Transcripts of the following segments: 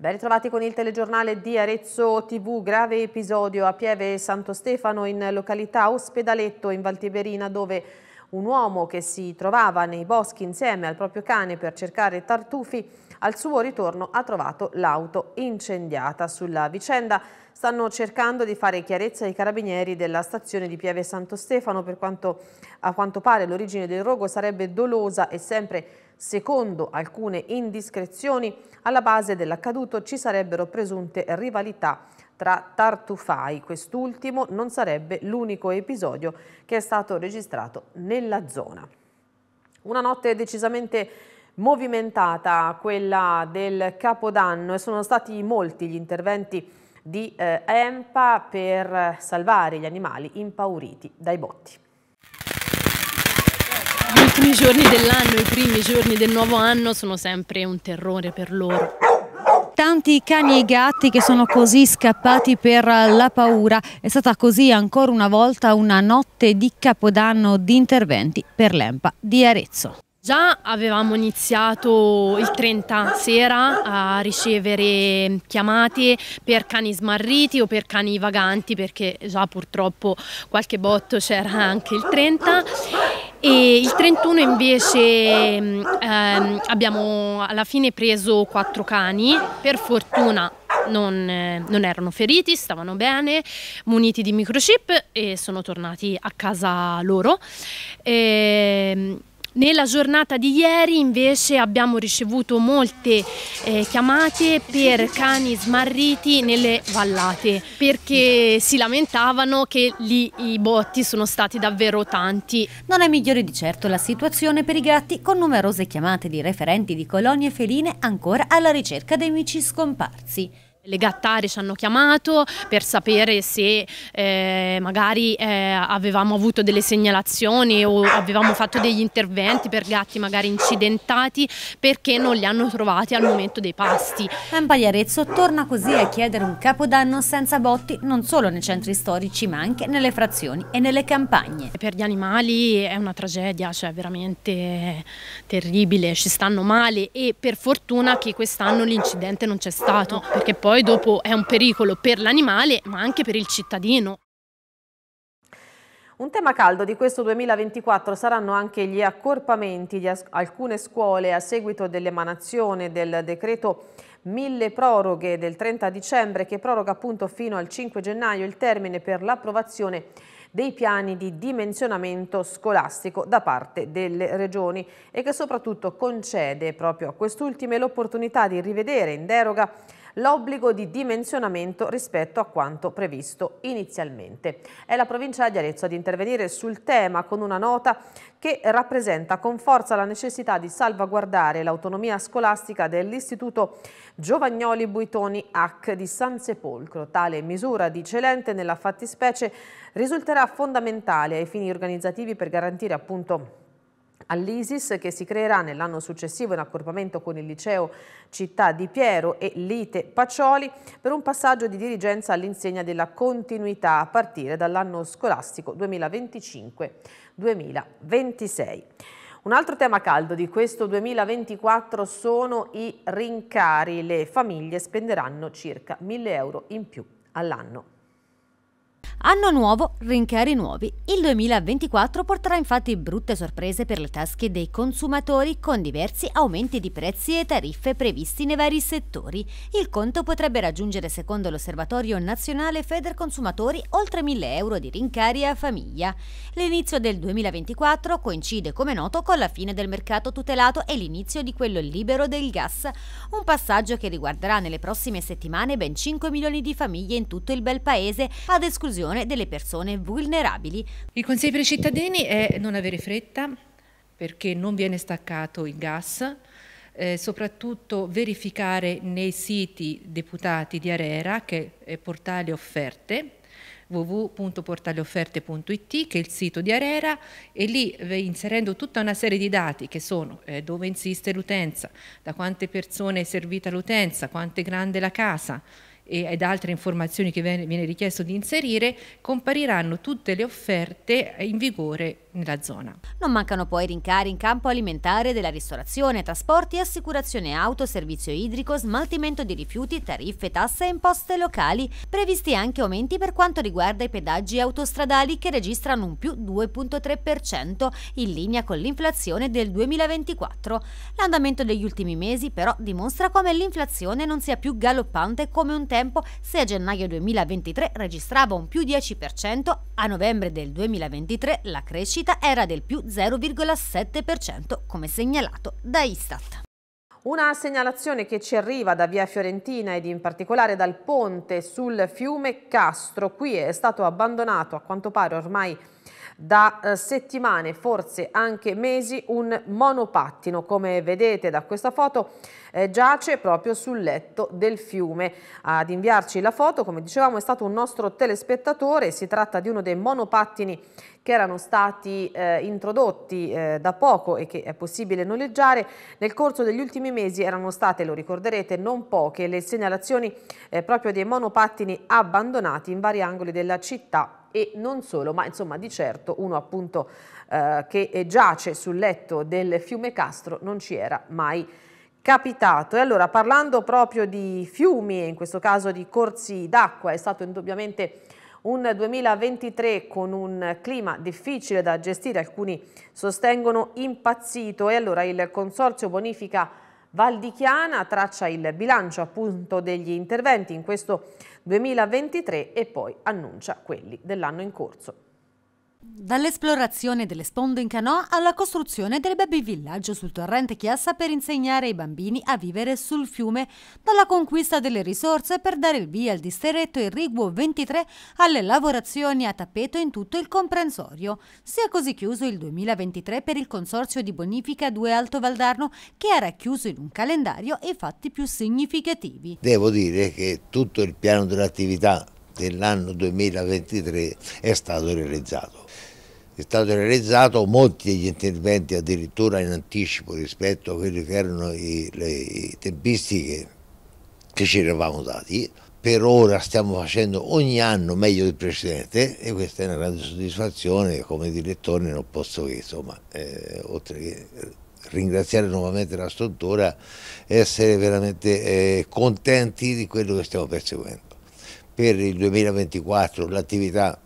Ben ritrovati con il telegiornale di Arezzo TV, grave episodio a Pieve Santo Stefano in località Ospedaletto in Valtiberina dove un uomo che si trovava nei boschi insieme al proprio cane per cercare tartufi al suo ritorno ha trovato l'auto incendiata. Sulla vicenda stanno cercando di fare chiarezza i carabinieri della stazione di Pieve Santo Stefano per quanto a quanto pare l'origine del rogo sarebbe dolosa e sempre Secondo alcune indiscrezioni, alla base dell'accaduto ci sarebbero presunte rivalità tra tartufai. Quest'ultimo non sarebbe l'unico episodio che è stato registrato nella zona. Una notte decisamente movimentata, quella del Capodanno, e sono stati molti gli interventi di eh, EMPA per salvare gli animali impauriti dai botti ultimi giorni dell'anno, i primi giorni del nuovo anno sono sempre un terrore per loro tanti cani e gatti che sono così scappati per la paura. È stata così ancora una volta una notte di capodanno di interventi per l'EMPA di Arezzo. Già avevamo iniziato il 30 sera a ricevere chiamate per cani smarriti o per cani vaganti perché già purtroppo qualche botto c'era anche il 30 e il 31 invece mm, ehm, abbiamo alla fine preso quattro cani, per fortuna non, eh, non, erano feriti, stavano bene, muniti di microchip e sono tornati a casa loro. E, ehm, nella giornata di ieri invece abbiamo ricevuto molte eh, chiamate per cani smarriti nelle vallate perché si lamentavano che lì i botti sono stati davvero tanti. Non è migliore di certo la situazione per i gatti con numerose chiamate di referenti di colonie feline ancora alla ricerca dei amici scomparsi. Le gattare ci hanno chiamato per sapere se eh, magari eh, avevamo avuto delle segnalazioni o avevamo fatto degli interventi per gatti magari incidentati perché non li hanno trovati al momento dei pasti. Empire Arezzo torna così a chiedere un capodanno senza botti non solo nei centri storici ma anche nelle frazioni e nelle campagne. Per gli animali è una tragedia, cioè veramente terribile, ci stanno male e per fortuna che quest'anno l'incidente non c'è stato perché poi poi dopo è un pericolo per l'animale ma anche per il cittadino. Un tema caldo di questo 2024 saranno anche gli accorpamenti di alcune scuole a seguito dell'emanazione del decreto mille proroghe del 30 dicembre che proroga appunto fino al 5 gennaio il termine per l'approvazione dei piani di dimensionamento scolastico da parte delle regioni e che soprattutto concede proprio a quest'ultime l'opportunità di rivedere in deroga l'obbligo di dimensionamento rispetto a quanto previsto inizialmente. È la provincia di Arezzo ad intervenire sul tema con una nota che rappresenta con forza la necessità di salvaguardare l'autonomia scolastica dell'Istituto Giovagnoli Buitoni Hack di San Sepolcro. Tale misura di celente nella fattispecie risulterà fondamentale ai fini organizzativi per garantire appunto all'ISIS che si creerà nell'anno successivo in accorpamento con il liceo Città di Piero e Lite Pacioli per un passaggio di dirigenza all'insegna della continuità a partire dall'anno scolastico 2025-2026. Un altro tema caldo di questo 2024 sono i rincari. Le famiglie spenderanno circa 1000 euro in più all'anno. Anno nuovo, rincari nuovi. Il 2024 porterà infatti brutte sorprese per le tasche dei consumatori con diversi aumenti di prezzi e tariffe previsti nei vari settori. Il conto potrebbe raggiungere, secondo l'Osservatorio Nazionale Feder Consumatori, oltre 1000 euro di rincari a famiglia. L'inizio del 2024 coincide, come noto, con la fine del mercato tutelato e l'inizio di quello libero del gas, un passaggio che riguarderà nelle prossime settimane ben 5 milioni di famiglie in tutto il bel paese, ad esclusione protezione delle persone vulnerabili. Il consiglio per i cittadini è non avere fretta perché non viene staccato il gas, eh, soprattutto verificare nei siti deputati di Arera che è portale offerte www.portaleofferte.it che è il sito di Arera e lì inserendo tutta una serie di dati che sono eh, dove insiste l'utenza, da quante persone è servita l'utenza, quanto è grande la casa, e, ed altre informazioni che viene richiesto di inserire, compariranno tutte le offerte eh, in vigore nella zona. Non mancano poi rincari in campo alimentare della ristorazione, trasporti, assicurazione auto, servizio idrico, smaltimento di rifiuti, tariffe, tasse e imposte locali, previsti anche aumenti per quanto riguarda i pedaggi autostradali che registrano un più 2,3% in linea con l'inflazione del 2024. L'andamento degli ultimi mesi però dimostra come l'inflazione non sia più galoppante come un tema tempo, se a gennaio 2023 registrava un più 10%, a novembre del 2023 la crescita era del più 0,7%, come segnalato da Istat. Una segnalazione che ci arriva da Via Fiorentina ed in particolare dal ponte sul fiume Castro. Qui è stato abbandonato a quanto pare ormai da eh, settimane, forse anche mesi, un monopattino, come vedete da questa foto, eh, giace proprio sul letto del fiume. Ad inviarci la foto, come dicevamo, è stato un nostro telespettatore, si tratta di uno dei monopattini che erano stati eh, introdotti eh, da poco e che è possibile noleggiare. Nel corso degli ultimi mesi erano state, lo ricorderete, non poche le segnalazioni eh, proprio dei monopattini abbandonati in vari angoli della città e non solo, ma insomma di certo uno appunto eh, che eh, giace sul letto del fiume Castro non ci era mai capitato. E allora parlando proprio di fiumi, e in questo caso di corsi d'acqua, è stato indubbiamente un 2023 con un clima difficile da gestire, alcuni sostengono impazzito e allora il Consorzio Bonifica Valdichiana traccia il bilancio appunto degli interventi in questo 2023 e poi annuncia quelli dell'anno in corso. Dall'esplorazione delle sponde in canoa alla costruzione del baby villaggio sul torrente Chiassa per insegnare ai bambini a vivere sul fiume, dalla conquista delle risorse per dare il via al distretto Irriguo 23 alle lavorazioni a tappeto in tutto il comprensorio. Si è così chiuso il 2023 per il Consorzio di Bonifica 2 Alto Valdarno che ha racchiuso in un calendario i fatti più significativi. Devo dire che tutto il piano dell'attività nell'anno 2023 è stato realizzato. È stato realizzato molti degli interventi addirittura in anticipo rispetto a quelle che erano i, le tempistiche che ci eravamo dati. Per ora stiamo facendo ogni anno meglio del precedente e questa è una grande soddisfazione, come direttore non posso che, insomma, eh, oltre che ringraziare nuovamente la struttura e essere veramente eh, contenti di quello che stiamo perseguendo per il 2024 l'attività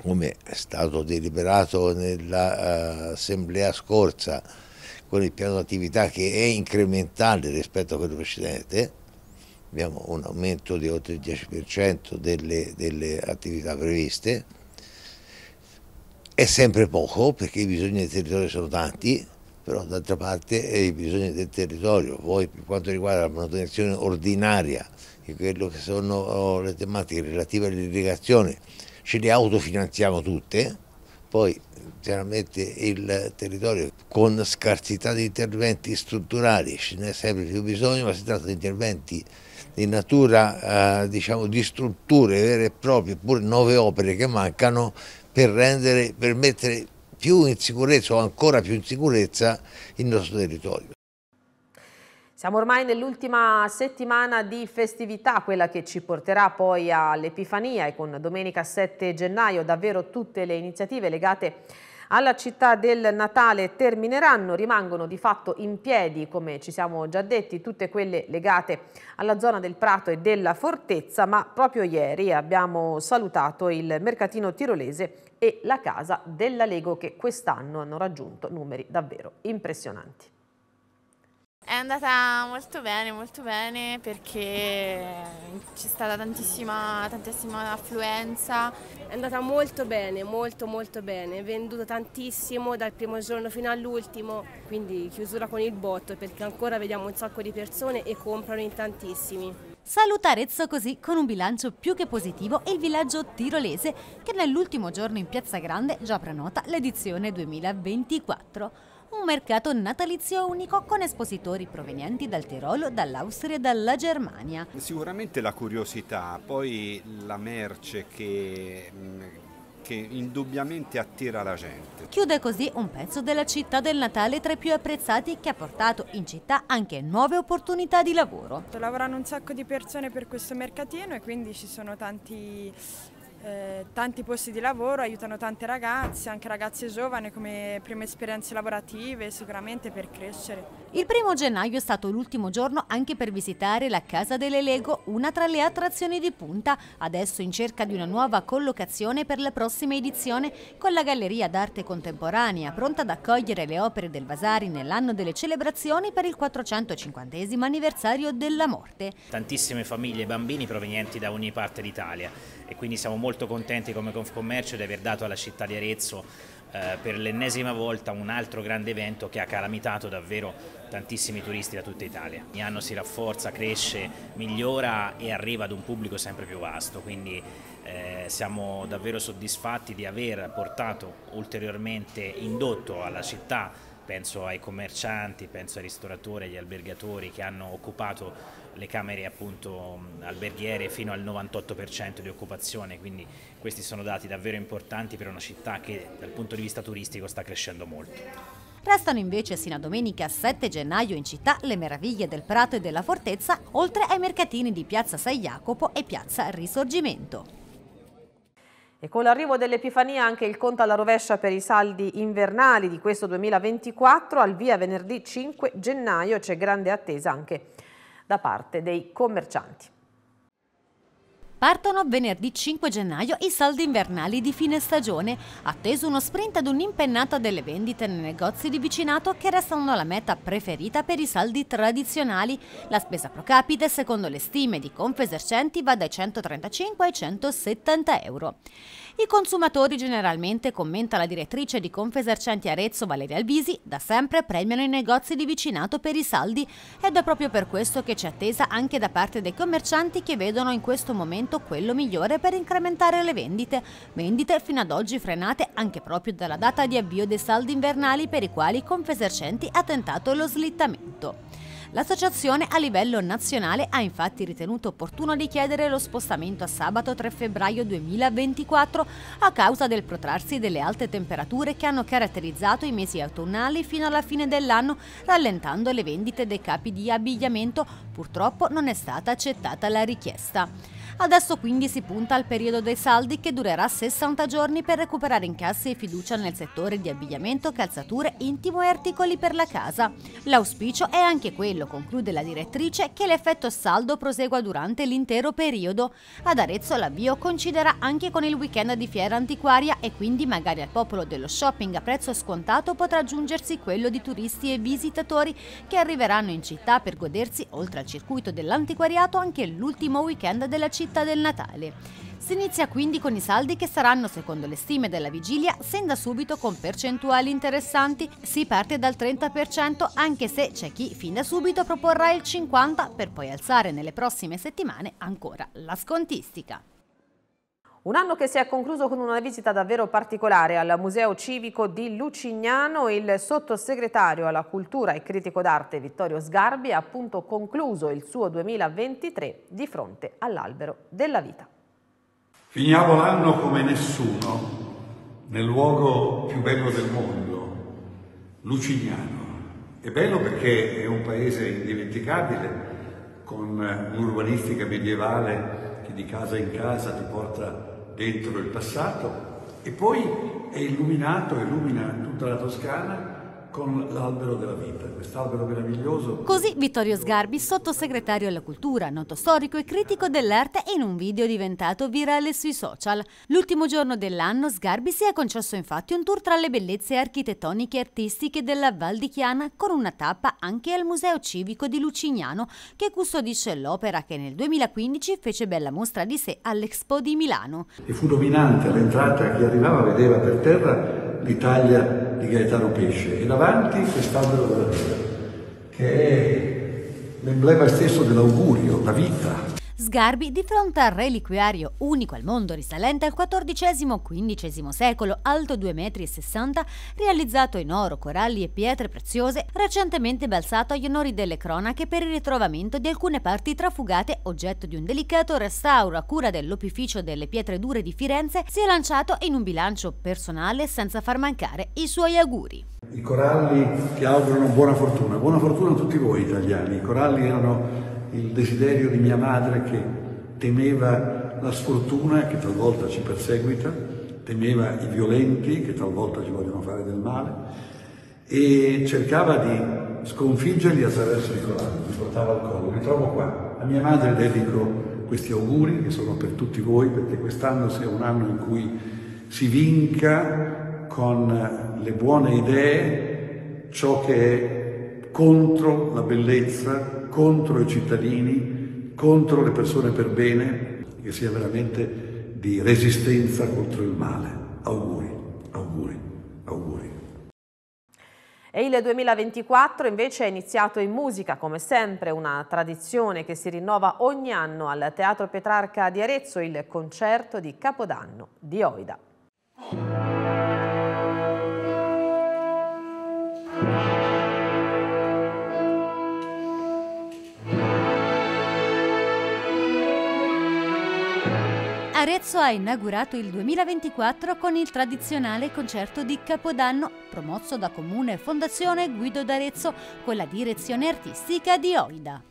come è stato deliberato nell'assemblea eh, scorsa con il piano d'attività che è incrementale rispetto a quello precedente, abbiamo un aumento di oltre il 10% delle, delle attività previste, è sempre poco perché i bisogni del territorio sono tanti, però d'altra parte eh, i bisogni del territorio, poi per quanto riguarda la manutenzione ordinaria e quello che sono oh, le tematiche relative all'irrigazione ce le autofinanziamo tutte, poi chiaramente il territorio con scarsità di interventi strutturali ce n'è sempre più bisogno, ma si tratta di interventi di natura eh, diciamo, di strutture vere e proprie, pur nuove opere che mancano per, rendere, per mettere più in sicurezza o ancora più in sicurezza il nostro territorio. Siamo ormai nell'ultima settimana di festività, quella che ci porterà poi all'Epifania e con domenica 7 gennaio davvero tutte le iniziative legate alla città del Natale termineranno, rimangono di fatto in piedi, come ci siamo già detti, tutte quelle legate alla zona del Prato e della Fortezza, ma proprio ieri abbiamo salutato il mercatino tirolese e la casa della Lego che quest'anno hanno raggiunto numeri davvero impressionanti. È andata molto bene, molto bene perché c'è stata tantissima, tantissima affluenza. È andata molto bene, molto molto bene, venduto tantissimo dal primo giorno fino all'ultimo, quindi chiusura con il botto perché ancora vediamo un sacco di persone e comprano in tantissimi. Saluta Arezzo così con un bilancio più che positivo e il villaggio tirolese che nell'ultimo giorno in Piazza Grande già prenota l'edizione 2024 un mercato natalizio unico con espositori provenienti dal Tirolo, dall'Austria e dalla Germania. Sicuramente la curiosità, poi la merce che mm, che indubbiamente attira la gente. Chiude così un pezzo della città del Natale tra i più apprezzati che ha portato in città anche nuove opportunità di lavoro. Lavorano un sacco di persone per questo mercatino e quindi ci sono tanti eh, tanti posti di lavoro, aiutano tante ragazze, anche ragazze giovani come prime esperienze lavorative sicuramente per crescere. Il primo gennaio è stato l'ultimo giorno anche per visitare la Casa delle Lego, una tra le attrazioni di punta, adesso in cerca di una nuova collocazione per la prossima edizione con la Galleria d'Arte Contemporanea, pronta ad accogliere le opere del Vasari nell'anno delle celebrazioni per il 450 anniversario della morte. Tantissime famiglie e bambini provenienti da ogni parte d'Italia e quindi siamo molto molto contenti come Confcommercio di aver dato alla città di Arezzo eh, per l'ennesima volta un altro grande evento che ha calamitato davvero tantissimi turisti da tutta Italia. Ogni anno si rafforza, cresce, migliora e arriva ad un pubblico sempre più vasto, quindi eh, siamo davvero soddisfatti di aver portato ulteriormente indotto alla città penso ai commercianti, penso ai ristoratori, agli albergatori che hanno occupato le camere appunto alberghiere fino al 98% di occupazione, quindi questi sono dati davvero importanti per una città che dal punto di vista turistico sta crescendo molto. Restano invece sino a domenica 7 gennaio in città le meraviglie del Prato e della Fortezza, oltre ai mercatini di Piazza San Jacopo e Piazza Risorgimento. E con l'arrivo dell'Epifania anche il conto alla rovescia per i saldi invernali di questo 2024 al via venerdì 5 gennaio c'è grande attesa anche da parte dei commercianti. Partono venerdì 5 gennaio i saldi invernali di fine stagione, atteso uno sprint ad un'impennata delle vendite nei negozi di vicinato che restano la meta preferita per i saldi tradizionali. La spesa pro capite, secondo le stime di Confesercenti, va dai 135 ai 170 euro. I consumatori generalmente, commenta la direttrice di Confesercenti Arezzo Valeria Albisi, da sempre premiano i negozi di vicinato per i saldi ed è proprio per questo che c'è attesa anche da parte dei commercianti che vedono in questo momento quello migliore per incrementare le vendite, vendite fino ad oggi frenate anche proprio dalla data di avvio dei saldi invernali per i quali Confesercenti ha tentato lo slittamento. L'associazione a livello nazionale ha infatti ritenuto opportuno richiedere lo spostamento a sabato 3 febbraio 2024 a causa del protrarsi delle alte temperature che hanno caratterizzato i mesi autunnali fino alla fine dell'anno, rallentando le vendite dei capi di abbigliamento. Purtroppo non è stata accettata la richiesta. Adesso quindi si punta al periodo dei saldi che durerà 60 giorni per recuperare incassi e fiducia nel settore di abbigliamento, calzature, intimo e articoli per la casa. L'auspicio è anche quello, conclude la direttrice, che l'effetto saldo prosegua durante l'intero periodo. Ad Arezzo l'avvio coinciderà anche con il weekend di fiera antiquaria e quindi magari al popolo dello shopping a prezzo scontato potrà aggiungersi quello di turisti e visitatori che arriveranno in città per godersi, oltre al circuito dell'antiquariato, anche l'ultimo weekend della città slitta del Natale. Si inizia quindi con i saldi che saranno, secondo le stime della vigilia, sin da subito con percentuali interessanti. Si parte dal 30%, anche se c'è chi fin da subito proporrà il 50% per poi alzare nelle prossime settimane ancora la scontistica. Un anno che si è concluso con una visita davvero particolare al Museo Civico di Lucignano, il sottosegretario alla cultura e critico d'arte Vittorio Sgarbi ha appunto concluso il suo 2023 di fronte all'albero della vita. Finiamo l'anno come nessuno nel luogo più bello del mondo, Lucignano. È bello perché è un paese indimenticabile, con un'urbanistica medievale che di casa in casa ti porta a dentro il passato e poi è illuminato, illumina tutta la Toscana con l'albero della vita, quest'albero meraviglioso. Così Vittorio Sgarbi, sottosegretario alla cultura, noto storico e critico dell'arte, in un video diventato virale sui social. L'ultimo giorno dell'anno Sgarbi si è concesso infatti un tour tra le bellezze architettoniche e artistiche della Val di Chiana con una tappa anche al Museo Civico di Lucignano che custodisce l'opera che nel 2015 fece bella mostra di sé all'Expo di Milano. E fu dominante all'entrata, chi arrivava vedeva per terra l'Italia di Gaetano Pesce e davanti quest'albero della vita, che è l'emblema stesso dell'augurio, la vita, Sgarbi, di fronte al reliquiario unico al mondo risalente al XIV-XV secolo, alto 2,60 m, realizzato in oro, coralli e pietre preziose, recentemente balzato agli onori delle cronache per il ritrovamento di alcune parti trafugate, oggetto di un delicato restauro a cura dell'opificio delle pietre dure di Firenze, si è lanciato in un bilancio personale senza far mancare i suoi auguri. I coralli ti augurano buona fortuna, buona fortuna a tutti voi italiani. I coralli erano il desiderio di mia madre che temeva la sfortuna che talvolta ci perseguita, temeva i violenti che talvolta ci vogliono fare del male e cercava di sconfiggerli attraverso il corali, mi portava al collo, mi trovo qua. A mia madre dedico questi auguri che sono per tutti voi perché quest'anno sia un anno in cui si vinca con le buone idee ciò che è contro la bellezza contro i cittadini, contro le persone per bene, che sia veramente di resistenza contro il male. Auguri, auguri, auguri. E il 2024 invece è iniziato in musica, come sempre una tradizione che si rinnova ogni anno al Teatro Petrarca di Arezzo, il concerto di Capodanno di Oida. Arezzo ha inaugurato il 2024 con il tradizionale concerto di Capodanno, promosso da Comune Fondazione Guido d'Arezzo con la direzione artistica di Oida.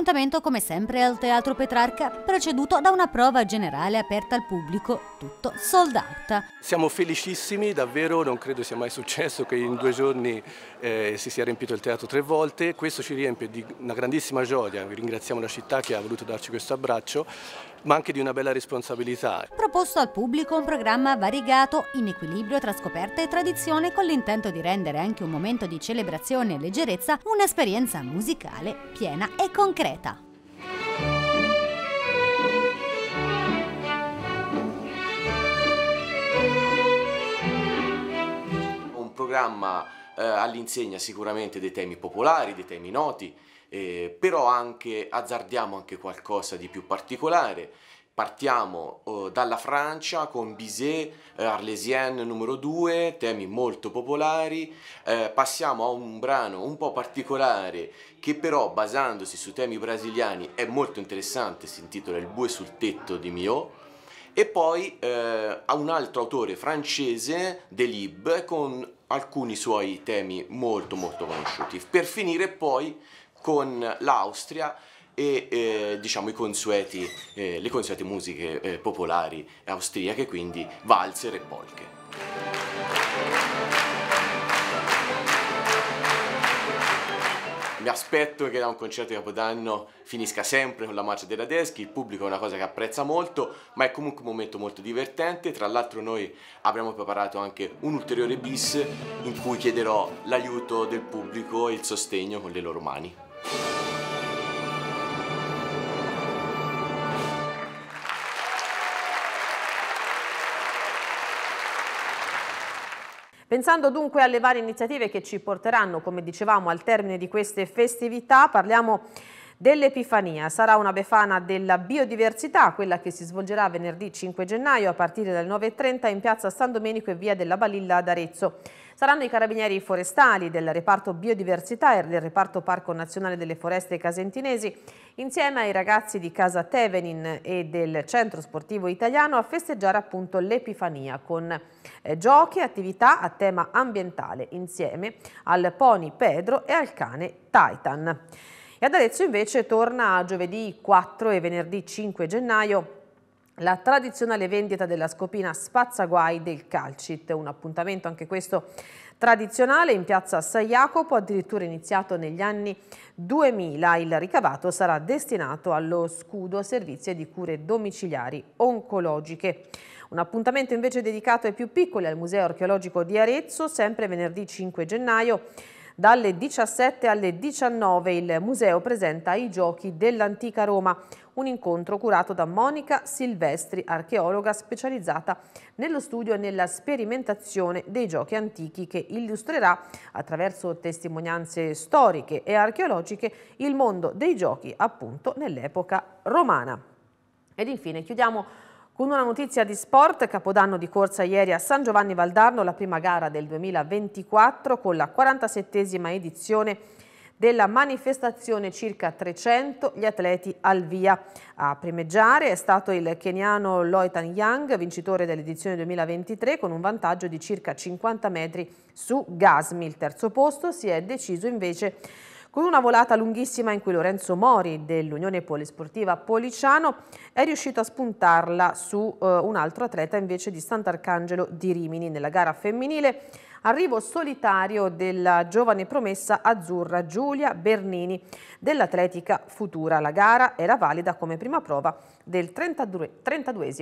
Appuntamento come sempre al Teatro Petrarca, preceduto da una prova generale aperta al pubblico, tutto sold out. Siamo felicissimi, davvero, non credo sia mai successo che in due giorni eh, si sia riempito il teatro tre volte, questo ci riempie di una grandissima gioia, vi ringraziamo la città che ha voluto darci questo abbraccio ma anche di una bella responsabilità. Proposto al pubblico un programma variegato, in equilibrio tra scoperta e tradizione, con l'intento di rendere anche un momento di celebrazione e leggerezza un'esperienza musicale piena e concreta. Un programma eh, all'insegna sicuramente dei temi popolari, dei temi noti, eh, però anche, azzardiamo anche qualcosa di più particolare. Partiamo eh, dalla Francia con Bizet, eh, Arlesienne numero 2, temi molto popolari, eh, passiamo a un brano un po' particolare che però basandosi su temi brasiliani è molto interessante, si intitola Il bue sul tetto di Mio e poi eh, a un altro autore francese, Delib, con alcuni suoi temi molto molto conosciuti. Per finire poi con l'Austria e eh, diciamo consueti, eh, le consuete musiche eh, popolari austriache, quindi valzer e polche. mi aspetto che da un concerto di Capodanno finisca sempre con la marcia della Radeschi, il pubblico è una cosa che apprezza molto, ma è comunque un momento molto divertente, tra l'altro noi abbiamo preparato anche un ulteriore bis in cui chiederò l'aiuto del pubblico e il sostegno con le loro mani. Pensando dunque alle varie iniziative che ci porteranno, come dicevamo, al termine di queste festività, parliamo dell'Epifania. Sarà una befana della biodiversità, quella che si svolgerà venerdì 5 gennaio a partire dalle 9.30 in piazza San Domenico e via della Balilla ad Arezzo. Saranno i carabinieri forestali del reparto biodiversità e del reparto Parco Nazionale delle Foreste Casentinesi, insieme ai ragazzi di Casa Tevenin e del Centro Sportivo Italiano, a festeggiare appunto l'Epifania con eh, giochi e attività a tema ambientale, insieme al pony Pedro e al cane Titan. E ad Arezzo invece torna giovedì 4 e venerdì 5 gennaio la tradizionale vendita della scopina Spazzaguai del Calcit, un appuntamento anche questo tradizionale in piazza San Jacopo, addirittura iniziato negli anni 2000. Il ricavato sarà destinato allo scudo servizi di cure domiciliari oncologiche. Un appuntamento invece dedicato ai più piccoli al Museo Archeologico di Arezzo, sempre venerdì 5 gennaio, dalle 17 alle 19 il museo presenta i giochi dell'antica Roma, un incontro curato da Monica Silvestri, archeologa specializzata nello studio e nella sperimentazione dei giochi antichi che illustrerà attraverso testimonianze storiche e archeologiche il mondo dei giochi appunto nell'epoca romana. Ed infine chiudiamo con una notizia di sport, capodanno di corsa ieri a San Giovanni Valdarno, la prima gara del 2024 con la 47esima edizione della manifestazione circa 300 gli atleti al via. A primeggiare è stato il keniano Loitan Young, vincitore dell'edizione 2023 con un vantaggio di circa 50 metri su Gasmi. Il terzo posto si è deciso invece con una volata lunghissima in cui Lorenzo Mori dell'Unione Polisportiva Policiano è riuscito a spuntarla su eh, un altro atleta invece di Sant'Arcangelo di Rimini nella gara femminile. Arrivo solitario della giovane promessa azzurra Giulia Bernini dell'Atletica Futura. La gara era valida come prima prova del 32, 32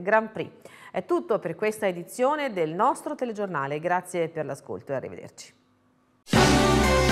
Grand Prix. È tutto per questa edizione del nostro telegiornale. Grazie per l'ascolto e arrivederci.